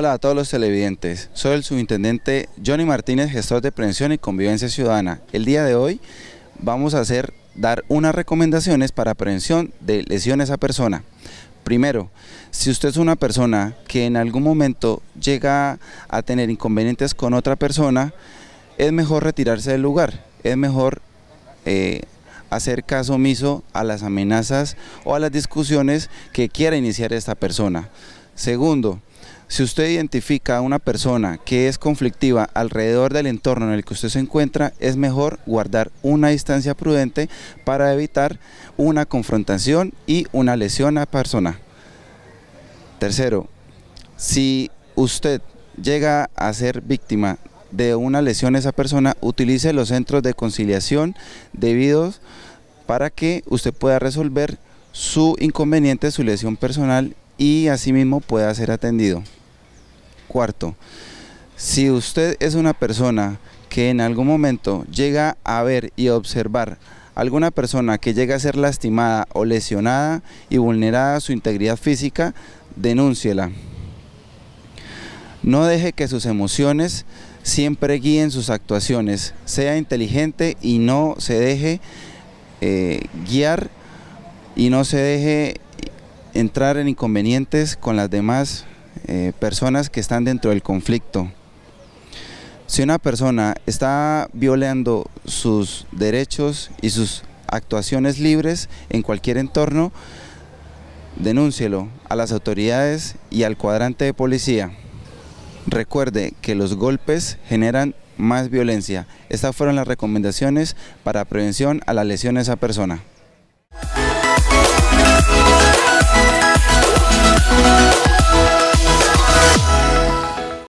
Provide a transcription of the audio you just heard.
Hola a todos los televidentes, soy el subintendente Johnny Martínez, gestor de prevención y convivencia ciudadana. El día de hoy vamos a hacer dar unas recomendaciones para prevención de lesiones a persona. Primero, si usted es una persona que en algún momento llega a tener inconvenientes con otra persona, es mejor retirarse del lugar, es mejor eh, hacer caso omiso a las amenazas o a las discusiones que quiera iniciar esta persona. Segundo, si usted identifica a una persona que es conflictiva alrededor del entorno en el que usted se encuentra, es mejor guardar una distancia prudente para evitar una confrontación y una lesión a persona. Tercero, si usted llega a ser víctima de una lesión a esa persona, utilice los centros de conciliación debidos para que usted pueda resolver su inconveniente, su lesión personal y asimismo pueda ser atendido. Cuarto, si usted es una persona que en algún momento llega a ver y observar alguna persona que llega a ser lastimada o lesionada y vulnerada su integridad física, denúnciela. No deje que sus emociones siempre guíen sus actuaciones. Sea inteligente y no se deje eh, guiar y no se deje entrar en inconvenientes con las demás eh, personas que están dentro del conflicto. Si una persona está violando sus derechos y sus actuaciones libres en cualquier entorno, denúncielo a las autoridades y al cuadrante de policía. Recuerde que los golpes generan más violencia. Estas fueron las recomendaciones para prevención a las lesiones a persona.